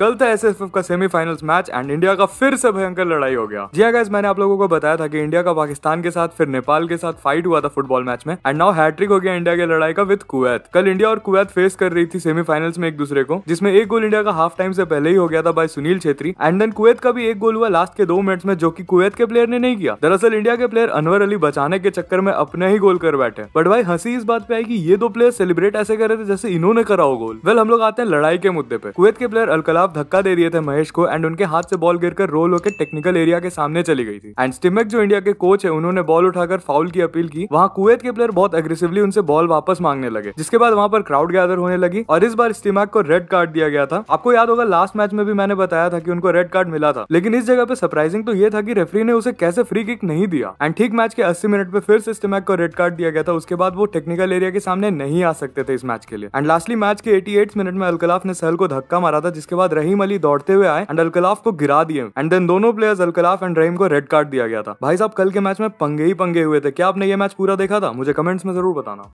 कल था एस का सेमीफाइनल्स मैच एंड इंडिया का फिर से भयंकर लड़ाई हो गया जी गैस हाँ मैंने आप लोगों को बताया था कि इंडिया का पाकिस्तान के साथ फिर नेपाल के साथ फाइट हुआ था फुटबॉल मैच में एंड नाउ हैट्रिक हो गया इंडिया की लड़ाई का विद कुवैत कल इंडिया और कुवैत फेस कर रही थी सेमीफाइनल्स में एक दूसरे को जिसमें एक गोल इंडिया का हाफ टाइम से पहले ही हो गया था by Sunil Chhetri and then Kuwait का भी एक गोल हुआ लास्ट के दो मिनट में जो की कुवैत के प्लेयर ने नहीं किया दरअसल इंडिया के प्लेयर अनवर अली बचाने के चक्कर में अपने ही गोल कर बैठे बट भाई हंसी इस बात पे आई की ये दो प्लेयर सेलिब्रेट ऐसे कर रहे थे जैसे इन्होंने करा हो गोल वेल हम लोग आते हैं लड़ाई के मुद्दे पे कुवैत के प्लेयर अलकला खिलाफ धक्का दे दिए थे महेश को एंड उनके हाथ से बॉल गिरकर रोल होकर टेक्निकल एरिया के सामने चली गई थी एंड स्टिमेक जो इंडिया के कोच है उन्होंने बॉल उठाकर फाउल की अपील की वहाँ कुवैत के प्लेयर बहुत अग्रेसिवली उनसे बॉल वापस मांगने लगे जिसके बाद वहाँ पर क्राउड गैदर होने लगी और इस बार स्टिमैक को रेड कार्ड दिया गया था आपको याद होगा लास्ट मैच में भी मैंने बताया था की उनको रेड कार्ड मिला था लेकिन इस जगह पे सरप्राइजिंग तो ये था की रेफरी ने उसे कैसे फ्री किक नहीं दिया एंड ठीक मैच के अस्सी मिनट पे फिर से स्टिमैक को रेड कार्ड दिया गया था उसके बाद वो टेक्निकल एरिया के सामने नहीं आ सकते थे इस मैच के लिए एंड लास्टली मैच के एटी मिनट में अलकलाफ ने सहल को धक्का मारा था जिसके बाद रहीम अली दौड़ते हुए आए एंड अलकलाफ को गिरा दिए एंड देन दोनों प्लेयर्स अलकलाफ एंड रहीम को रेड कार्ड दिया गया था भाई साहब कल के मैच में पंगे ही पंगे हुए थे क्या आपने ये मैच पूरा देखा था मुझे कमेंट्स में जरूर बताना